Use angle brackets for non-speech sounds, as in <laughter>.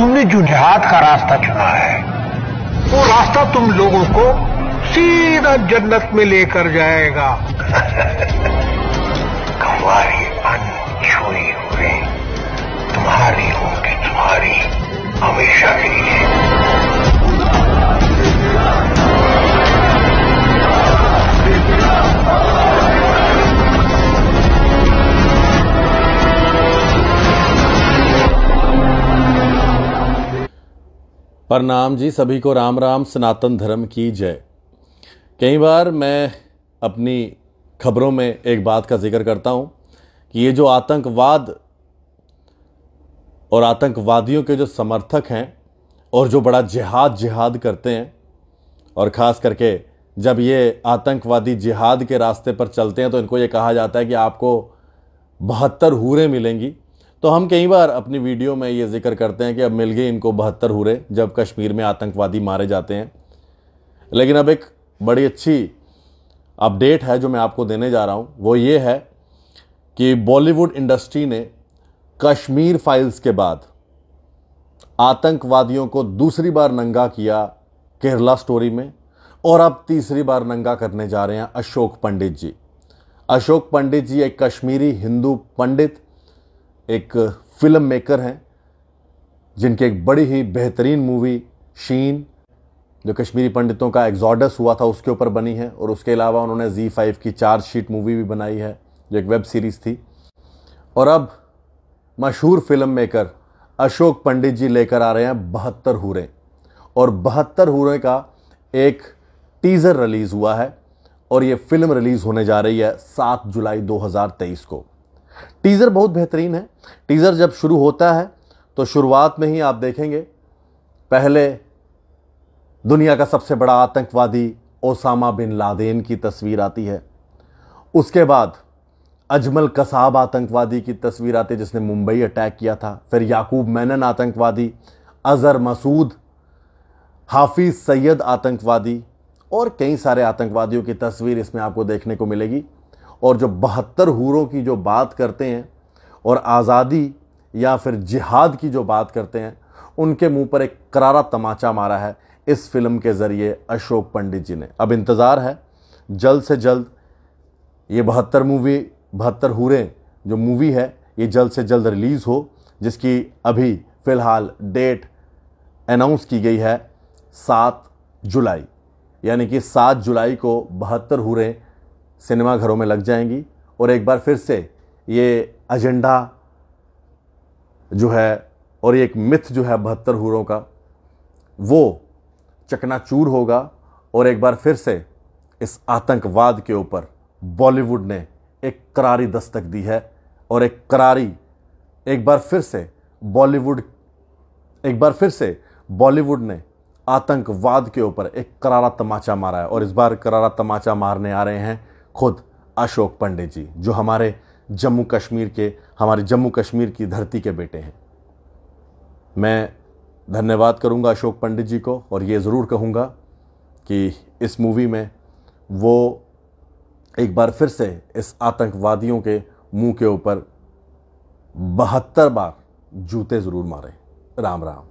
तुमने जुझात का रास्ता चुना है वो रास्ता तुम लोगों को सीधा जन्नत में लेकर जाएगा हमारी <laughs> छुई हुई तुम्हारी होगी तुम्हारी हमेशा के लिए प्रणाम जी सभी को राम राम सनातन धर्म की जय कई बार मैं अपनी खबरों में एक बात का जिक्र करता हूँ कि ये जो आतंकवाद और आतंकवादियों के जो समर्थक हैं और जो बड़ा जिहाद जिहाद करते हैं और ख़ास करके जब ये आतंकवादी जिहाद के रास्ते पर चलते हैं तो इनको ये कहा जाता है कि आपको बहत्तर हूरें मिलेंगी तो हम कई बार अपनी वीडियो में ये जिक्र करते हैं कि अब मिल गए इनको बहत्तर हुरे जब कश्मीर में आतंकवादी मारे जाते हैं लेकिन अब एक बड़ी अच्छी अपडेट है जो मैं आपको देने जा रहा हूँ वो ये है कि बॉलीवुड इंडस्ट्री ने कश्मीर फाइल्स के बाद आतंकवादियों को दूसरी बार नंगा किया केरला स्टोरी में और अब तीसरी बार नंगा करने जा रहे हैं अशोक पंडित जी अशोक पंडित जी एक कश्मीरी हिंदू पंडित एक फिल्म मेकर हैं जिनकी एक बड़ी ही बेहतरीन मूवी शीन जो कश्मीरी पंडितों का एग्जॉडस हुआ था उसके ऊपर बनी है और उसके अलावा उन्होंने जी फाइव की चार्जशीट शीट मूवी भी बनाई है जो एक वेब सीरीज़ थी और अब मशहूर फिल्म मेकर अशोक पंडित जी लेकर आ रहे हैं बहत्तर हूरे और बहत्तर हूरे का एक टीज़र रिलीज़ हुआ है और ये फिल्म रिलीज़ होने जा रही है सात जुलाई 2023 को टीज़र बहुत बेहतरीन है टीज़र जब शुरू होता है तो शुरुआत में ही आप देखेंगे पहले दुनिया का सबसे बड़ा आतंकवादी ओसामा बिन लादेन की तस्वीर आती है उसके बाद अजमल कसाब आतंकवादी की तस्वीर आती है जिसने मुंबई अटैक किया था फिर याकूब मैनन आतंकवादी अजहर मसूद हाफिज़ सैयद आतंकवादी और कई सारे आतंकवादियों की तस्वीर इसमें आपको देखने को मिलेगी और जो बहत्तर हूरों की जो बात करते हैं और आज़ादी या फिर जिहाद की जो बात करते हैं उनके मुंह पर एक करारा तमाचा मारा है इस फिल्म के ज़रिए अशोक पंडित जी ने अब इंतज़ार है जल्द से जल्द ये बहत्तर मूवी बहत्तर हूरें जो मूवी है ये जल्द से जल्द रिलीज़ हो जिसकी अभी फ़िलहाल डेट अनाउंस की गई है सात जुलाई यानी कि सात जुलाई को बहत्तर हूरें सिनेमा घरों में लग जाएंगी और एक बार फिर से ये एजेंडा जो है और ये एक मिथ जो है बहत्तर हूरों का वो चकनाचूर होगा और एक बार फिर से इस आतंकवाद के ऊपर बॉलीवुड ने एक करारी दस्तक दी है और एक करारी एक बार फिर से बॉलीवुड एक बार फिर से बॉलीवुड ने आतंकवाद के ऊपर एक करारा तमाचा मारा है और इस बार करारा तमाचा मारने आ रहे हैं खुद अशोक पंडित जी जो हमारे जम्मू कश्मीर के हमारे जम्मू कश्मीर की धरती के बेटे हैं मैं धन्यवाद करूंगा अशोक पंडित जी को और ये ज़रूर कहूंगा कि इस मूवी में वो एक बार फिर से इस आतंकवादियों के मुंह के ऊपर बहत्तर बार जूते ज़रूर मारे राम राम